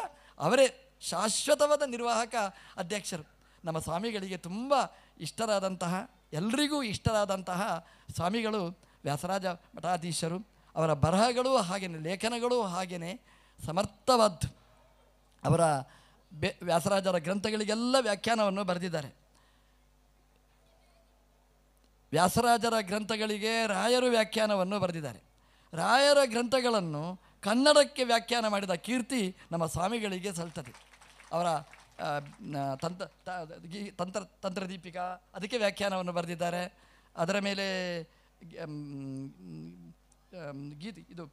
ಅವರೇ ಶಾಶ್ವತವಾದ ನಿರ್ವಾಹಕ ಅಧ್ಯಕ್ಷರು ನಮ್ಮ ಸ್ವಾಮಿಗಳಿಗೆ ತುಂಬ ಇಷ್ಟರಾದಂತಹ ಎಲ್ರಿಗೂ ಇಷ್ಟರಾದಂತಹ ಸ್ವಾಮಿಗಳು ವ್ಯಾಸರಾಜ ಮಠಾಧೀಶರು ಅವರ ಬರಹಗಳು ಹಾಗೆಯೇ ಲೇಖನಗಳು ಹಾಗೆಯೇ ಸಮರ್ಥವಾದ್ದು ಅವರ ಬೆ ವ್ಯಾಸರಾಜರ ಗ್ರಂಥಗಳಿಗೆಲ್ಲ ವ್ಯಾಖ್ಯಾನವನ್ನು ಬರೆದಿದ್ದಾರೆ ವ್ಯಾಸರಾಜರ ಗ್ರಂಥಗಳಿಗೆ ರಾಯರು ವ್ಯಾಖ್ಯಾನವನ್ನು ಬರೆದಿದ್ದಾರೆ ರಾಯರ ಗ್ರಂಥಗಳನ್ನು ಕನ್ನಡಕ್ಕೆ ವ್ಯಾಖ್ಯಾನ ಮಾಡಿದ ಕೀರ್ತಿ ನಮ್ಮ ಸ್ವಾಮಿಗಳಿಗೆ ಸಲ್ತದೆ ಅವರ ತಂತ್ರ ತಂತ್ರ ತಂತ್ರದೀಪಿಕಾ ಅದಕ್ಕೆ ವ್ಯಾಖ್ಯಾನವನ್ನು ಬರೆದಿದ್ದಾರೆ ಅದರ ಮೇಲೆ ಗೀತೆ ಇದು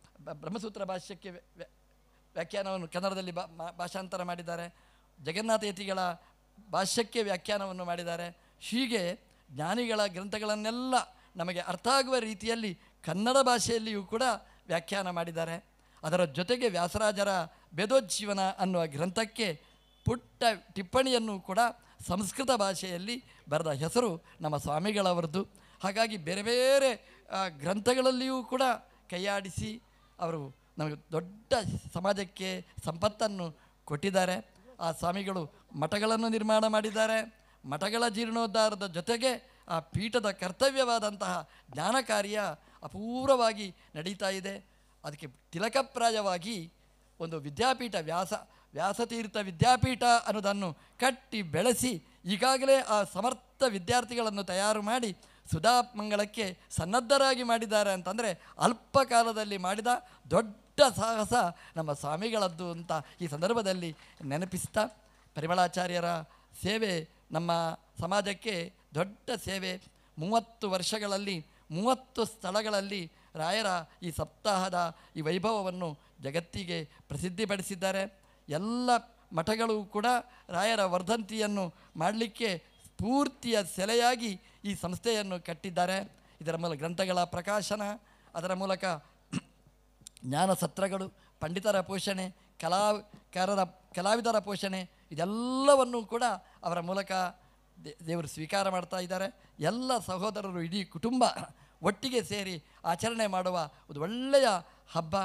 ಬ್ರಹ್ಮಸೂತ್ರ ಭಾಷ್ಯಕ್ಕೆ ವ್ಯಾಖ್ಯಾನವನ್ನು ಕನ್ನಡದಲ್ಲಿ ಭಾಷಾಂತರ ಮಾಡಿದ್ದಾರೆ ಜಗನ್ನಾಥ ಯತಿಗಳ ಭಾಷ್ಯಕ್ಕೆ ವ್ಯಾಖ್ಯಾನವನ್ನು ಮಾಡಿದ್ದಾರೆ ಹೀಗೆ ಜ್ಞಾನಿಗಳ ಗ್ರಂಥಗಳನ್ನೆಲ್ಲ ನಮಗೆ ಅರ್ಥ ಆಗುವ ರೀತಿಯಲ್ಲಿ ಕನ್ನಡ ಭಾಷೆಯಲ್ಲಿಯೂ ಕೂಡ ವ್ಯಾಖ್ಯಾನ ಮಾಡಿದ್ದಾರೆ ಅದರ ಜೊತೆಗೆ ವ್ಯಾಸರಾಜರ ಬೇದೋಜ್ಜೀವನ ಅನ್ನುವ ಗ್ರಂಥಕ್ಕೆ ಪುಟ್ಟ ಟಿಪ್ಪಣಿಯನ್ನು ಕೂಡ ಸಂಸ್ಕೃತ ಭಾಷೆಯಲ್ಲಿ ಬರೆದ ಹೆಸರು ನಮ್ಮ ಸ್ವಾಮಿಗಳವರದ್ದು ಹಾಗಾಗಿ ಬೇರೆ ಬೇರೆ ಗ್ರಂಥಗಳಲ್ಲಿಯೂ ಕೂಡ ಕೈಯಾಡಿಸಿ ಅವರು ನಮಗೆ ದೊಡ್ಡ ಸಮಾಜಕ್ಕೆ ಸಂಪತ್ತನ್ನು ಕೊಟ್ಟಿದ್ದಾರೆ ಆ ಸ್ವಾಮಿಗಳು ಮಠಗಳನ್ನು ನಿರ್ಮಾಣ ಮಾಡಿದ್ದಾರೆ ಮಠಗಳ ಜೀರ್ಣೋದ್ಧಾರದ ಜೊತೆಗೆ ಆ ಪೀಠದ ಕರ್ತವ್ಯವಾದಂತಹ ಜ್ಞಾನ ಕಾರ್ಯ ಅಪೂರ್ವವಾಗಿ ನಡೀತಾ ಇದೆ ಅದಕ್ಕೆ ತಿಲಕಪ್ರಾಯವಾಗಿ ಒಂದು ವಿದ್ಯಾಪೀಠ ವ್ಯಾಸ ವ್ಯಾಸತೀರ್ಥ ವಿದ್ಯಾಪೀಠ ಅನ್ನೋದನ್ನು ಕಟ್ಟಿ ಬೆಳೆಸಿ ಈಗಾಗಲೇ ಆ ಸಮರ್ಥ ವಿದ್ಯಾರ್ಥಿಗಳನ್ನು ತಯಾರು ಮಾಡಿ ಸುಧಾ ಮಂಗಳಕ್ಕೆ ಸನ್ನದ್ಧರಾಗಿ ಮಾಡಿದ್ದಾರೆ ಅಂತಂದರೆ ಅಲ್ಪ ಕಾಲದಲ್ಲಿ ಮಾಡಿದ ದೊಡ್ಡ ಸಾಹಸ ನಮ್ಮ ಸ್ವಾಮಿಗಳದ್ದು ಅಂತ ಈ ಸಂದರ್ಭದಲ್ಲಿ ನೆನಪಿಸ್ತಾ ಪರಿಮಳಾಚಾರ್ಯರ ಸೇವೆ ನಮ್ಮ ಸಮಾಜಕ್ಕೆ ದೊಡ್ಡ ಸೇವೆ ಮೂವತ್ತು ವರ್ಷಗಳಲ್ಲಿ ಮೂವತ್ತು ಸ್ಥಳಗಳಲ್ಲಿ ರಾಯರ ಈ ಸಪ್ತಾಹದ ಈ ವೈಭವವನ್ನು ಜಗತ್ತಿಗೆ ಪ್ರಸಿದ್ಧಿಪಡಿಸಿದ್ದಾರೆ ಎಲ್ಲ ಮಠಗಳು ಕೂಡ ರಾಯರ ವರ್ಧಂತಿಯನ್ನು ಮಾಡಲಿಕ್ಕೆ ಸ್ಫೂರ್ತಿಯ ಸೆಲೆಯಾಗಿ ಈ ಸಂಸ್ಥೆಯನ್ನು ಕಟ್ಟಿದ್ದಾರೆ ಇದರ ಮೂಲಕ ಗ್ರಂಥಗಳ ಪ್ರಕಾಶನ ಅದರ ಮೂಲಕ ಜ್ಞಾನ ಸತ್ರಗಳು ಪಂಡಿತರ ಪೋಷಣೆ ಕಲಾಕಾರರ ಕಲಾವಿದರ ಪೋಷಣೆ ಇದೆಲ್ಲವನ್ನೂ ಕೂಡ ಅವರ ಮೂಲಕ ದೇವರು ಸ್ವೀಕಾರ ಮಾಡ್ತಾ ಇದ್ದಾರೆ ಎಲ್ಲ ಸಹೋದರರು ಇಡೀ ಕುಟುಂಬ ಒಟ್ಟಿಗೆ ಸೇರಿ ಆಚರಣೆ ಮಾಡುವ ಒಂದು ಒಳ್ಳೆಯ ಹಬ್ಬ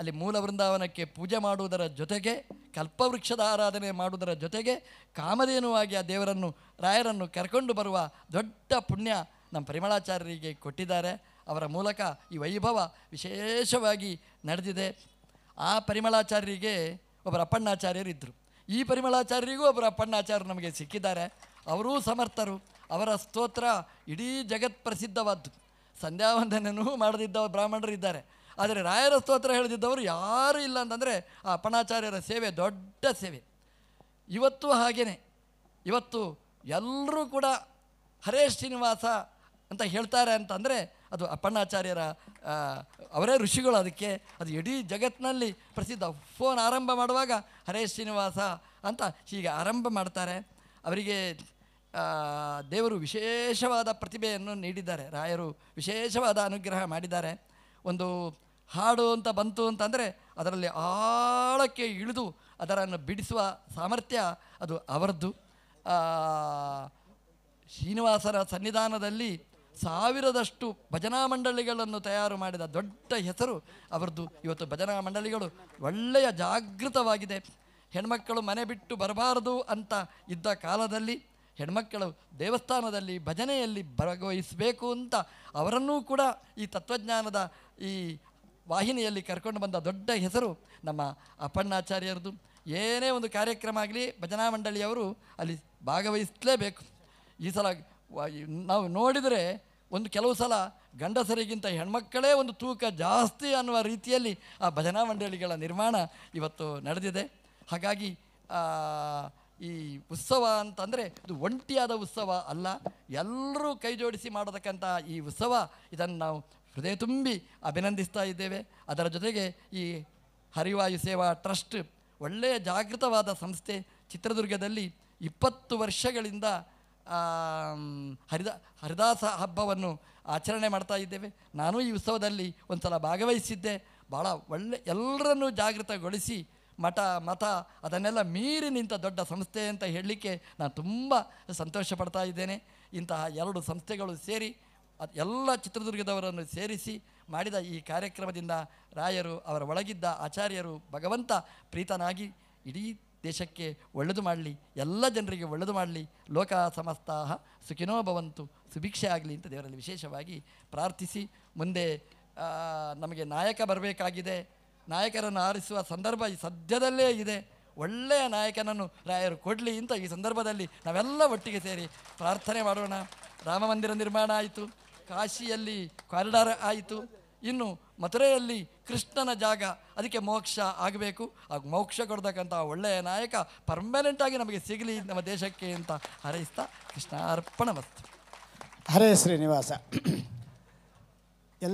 ಅಲ್ಲಿ ಮೂಲ ವೃಂದಾವನಕ್ಕೆ ಪೂಜೆ ಮಾಡುವುದರ ಜೊತೆಗೆ ಕಲ್ಪವೃಕ್ಷದ ಆರಾಧನೆ ಮಾಡುವುದರ ಜೊತೆಗೆ ಕಾಮಧೇನುವಾಗಿ ಆ ದೇವರನ್ನು ರಾಯರನ್ನು ಕರ್ಕೊಂಡು ಬರುವ ದೊಡ್ಡ ಪುಣ್ಯ ನಮ್ಮ ಪರಿಮಳಾಚಾರ್ಯರಿಗೆ ಕೊಟ್ಟಿದ್ದಾರೆ ಅವರ ಮೂಲಕ ಈ ವೈಭವ ವಿಶೇಷವಾಗಿ ನಡೆದಿದೆ ಆ ಪರಿಮಳಾಚಾರ್ಯರಿಗೆ ಒಬ್ಬರ ಅಪ್ಪಣ್ಣಾಚಾರ್ಯರಿದ್ದರು ಈ ಪರಿಮಳಾಚಾರ್ಯರಿಗೂ ಒಬ್ಬರ ಅಪ್ಪಣ್ಣಾಚಾರ್ಯರು ನಮಗೆ ಸಿಕ್ಕಿದ್ದಾರೆ ಅವರೂ ಸಮರ್ಥರು ಅವರ ಸ್ತೋತ್ರ ಇಡೀ ಜಗತ್ ಪ್ರಸಿದ್ಧವಾದ್ದು ಸಂಧ್ಯಾವಂದನೂ ಮಾಡದಿದ್ದ ಬ್ರಾಹ್ಮಣರು ಇದ್ದಾರೆ ಆದರೆ ರಾಯರ ಸ್ತೋತ್ರ ಹೇಳಿದಿದ್ದವರು ಯಾರೂ ಇಲ್ಲ ಅಂತಂದರೆ ಆ ಅಪ್ಪಣಾಚಾರ್ಯರ ಸೇವೆ ದೊಡ್ಡ ಸೇವೆ ಇವತ್ತು ಹಾಗೇ ಇವತ್ತು ಎಲ್ಲರೂ ಕೂಡ ಹರೇ ಶ್ರೀನಿವಾಸ ಅಂತ ಹೇಳ್ತಾರೆ ಅಂತಂದರೆ ಅದು ಅಪ್ಪಣ್ಣಾಚಾರ್ಯರ ಅವರೇ ಋಷಿಗಳು ಅದಕ್ಕೆ ಅದು ಇಡೀ ಜಗತ್ತಿನಲ್ಲಿ ಪ್ರಸಿದ್ಧ ಫೋನ್ ಆರಂಭ ಮಾಡುವಾಗ ಹರೇ ಶ್ರೀನಿವಾಸ ಅಂತ ಹೀಗೆ ಆರಂಭ ಮಾಡ್ತಾರೆ ಅವರಿಗೆ ದೇವರು ವಿಶೇಷವಾದ ಪ್ರತಿಭೆಯನ್ನು ನೀಡಿದ್ದಾರೆ ರಾಯರು ವಿಶೇಷವಾದ ಅನುಗ್ರಹ ಮಾಡಿದ್ದಾರೆ ಒಂದು ಹಾಡು ಅಂತ ಬಂತು ಅಂತಂದರೆ ಅದರಲ್ಲಿ ಆಳಕ್ಕೆ ಇಳಿದು ಅದರನ್ನು ಬಿಡಿಸುವ ಸಾಮರ್ಥ್ಯ ಅದು ಅವರದ್ದು ಶ್ರೀನಿವಾಸರ ಸನ್ನಿಧಾನದಲ್ಲಿ ಸಾವಿರದಷ್ಟು ಭಜನಾ ಮಂಡಳಿಗಳನ್ನು ತಯಾರು ಮಾಡಿದ ದೊಡ್ಡ ಹೆಸರು ಅವರದ್ದು ಇವತ್ತು ಭಜನಾ ಮಂಡಳಿಗಳು ಒಳ್ಳೆಯ ಜಾಗೃತವಾಗಿದೆ ಹೆಣ್ಮಕ್ಕಳು ಮನೆ ಬಿಟ್ಟು ಬರಬಾರದು ಅಂತ ಇದ್ದ ಕಾಲದಲ್ಲಿ ಹೆಣ್ಮಕ್ಕಳು ದೇವಸ್ಥಾನದಲ್ಲಿ ಭಜನೆಯಲ್ಲಿ ಭಾಗವಹಿಸಬೇಕು ಅಂತ ಅವರನ್ನೂ ಕೂಡ ಈ ತತ್ವಜ್ಞಾನದ ಈ ವಾಹಿನಿಯಲ್ಲಿ ಕರ್ಕೊಂಡು ಬಂದ ದೊಡ್ಡ ಹೆಸರು ನಮ್ಮ ಅಪ್ಪಣ್ಣಾಚಾರ್ಯರದು ಏನೇ ಒಂದು ಕಾರ್ಯಕ್ರಮ ಆಗಲಿ ಭಜನಾ ಮಂಡಳಿಯವರು ಅಲ್ಲಿ ಭಾಗವಹಿಸಲೇಬೇಕು ಈ ಸಲ ನಾವು ನೋಡಿದರೆ ಒಂದು ಕೆಲವು ಸಲ ಗಂಡಸರಿಗಿಂತ ಹೆಣ್ಮಕ್ಕಳೇ ಒಂದು ತೂಕ ಜಾಸ್ತಿ ಅನ್ನುವ ರೀತಿಯಲ್ಲಿ ಆ ಭಜನಾ ಮಂಡಳಿಗಳ ನಿರ್ಮಾಣ ಇವತ್ತು ನಡೆದಿದೆ ಹಾಗಾಗಿ ಈ ಉತ್ಸವ ಅಂತಂದರೆ ಇದು ಒಂಟಿಯಾದ ಉತ್ಸವ ಅಲ್ಲ ಎಲ್ಲರೂ ಕೈ ಜೋಡಿಸಿ ಮಾಡತಕ್ಕಂಥ ಈ ಉತ್ಸವ ಇದನ್ನು ನಾವು ಹೃದಯ ತುಂಬಿ ಅಭಿನಂದಿಸ್ತಾ ಇದ್ದೇವೆ ಅದರ ಜೊತೆಗೆ ಈ ಹರಿವಾಯು ಸೇವಾ ಟ್ರಸ್ಟ್ ಒಳ್ಳೆಯ ಜಾಗೃತವಾದ ಸಂಸ್ಥೆ ಚಿತ್ರದುರ್ಗದಲ್ಲಿ ಇಪ್ಪತ್ತು ವರ್ಷಗಳಿಂದ ಹರಿದ ಹರಿದಾಸ ಹಬ್ಬವನ್ನು ಆಚರಣೆ ಮಾಡ್ತಾ ಇದ್ದೇವೆ ನಾನು ಈ ಉತ್ಸವದಲ್ಲಿ ಒಂದು ಸಲ ಭಾಗವಹಿಸಿದ್ದೆ ಭಾಳ ಒಳ್ಳೆ ಎಲ್ಲರನ್ನೂ ಜಾಗೃತಗೊಳಿಸಿ ಮಠ ಮತ ಅದನ್ನೆಲ್ಲ ಮೀರಿ ನಿಂತ ದೊಡ್ಡ ಸಂಸ್ಥೆ ಅಂತ ಹೇಳಲಿಕ್ಕೆ ನಾನು ತುಂಬ ಸಂತೋಷ ಪಡ್ತಾ ಇದ್ದೇನೆ ಇಂತಹ ಎರಡು ಸಂಸ್ಥೆಗಳು ಸೇರಿ ಎಲ್ಲ ಚಿತ್ರದುರ್ಗದವರನ್ನು ಸೇರಿಸಿ ಮಾಡಿದ ಈ ಕಾರ್ಯಕ್ರಮದಿಂದ ರಾಯರು ಅವರ ಒಳಗಿದ್ದ ಆಚಾರ್ಯರು ಭಗವಂತ ಪ್ರೀತನಾಗಿ ಇಡೀ ದೇಶಕ್ಕೆ ಒಳ್ಳೆಯದು ಮಾಡಲಿ ಎಲ್ಲ ಜನರಿಗೆ ಒಳ್ಳೆಯದು ಮಾಡಲಿ ಲೋಕ ಸಮಸ್ತಾಹ ಸುಖಿನೋ ಭವಂತು ಸುಭಿಕ್ಷೆ ಆಗಲಿ ಅಂತ ದೇವರಲ್ಲಿ ವಿಶೇಷವಾಗಿ ಪ್ರಾರ್ಥಿಸಿ ಮುಂದೆ ನಮಗೆ ನಾಯಕ ಬರಬೇಕಾಗಿದೆ ನಾಯಕರನ್ನು ಆರಿಸುವ ಸಂದರ್ಭ ಈ ಸದ್ಯದಲ್ಲೇ ಇದೆ ಒಳ್ಳೆಯ ನಾಯಕನನ್ನು ರಾಯರು ಕೊಡಲಿ ಅಂತ ಈ ಸಂದರ್ಭದಲ್ಲಿ ನಾವೆಲ್ಲ ಒಟ್ಟಿಗೆ ಸೇರಿ ಪ್ರಾರ್ಥನೆ ಮಾಡೋಣ ರಾಮ ಮಂದಿರ ನಿರ್ಮಾಣ ಆಯಿತು ಕಾಶಿಯಲ್ಲಿ ಕಾರಿಡಾರ್ ಆಯಿತು ಇನ್ನು ಮಥುರೆಯಲ್ಲಿ ಕೃಷ್ಣನ ಜಾಗ ಅದಕ್ಕೆ ಮೋಕ್ಷ ಆಗಬೇಕು ಆಗ ಮೋಕ್ಷ ಕೊಡ್ತಕ್ಕಂಥ ಒಳ್ಳೆಯ ನಾಯಕ ಪರ್ಮನೆಂಟಾಗಿ ನಮಗೆ ಸಿಗಲಿ ನಮ್ಮ ದೇಶಕ್ಕೆ ಅಂತ ಹರೈಸ್ತಾ ಕೃಷ್ಣ ಅರ್ಪಣ ವಸ್ತು ಹರೇ ಶ್ರೀನಿವಾಸ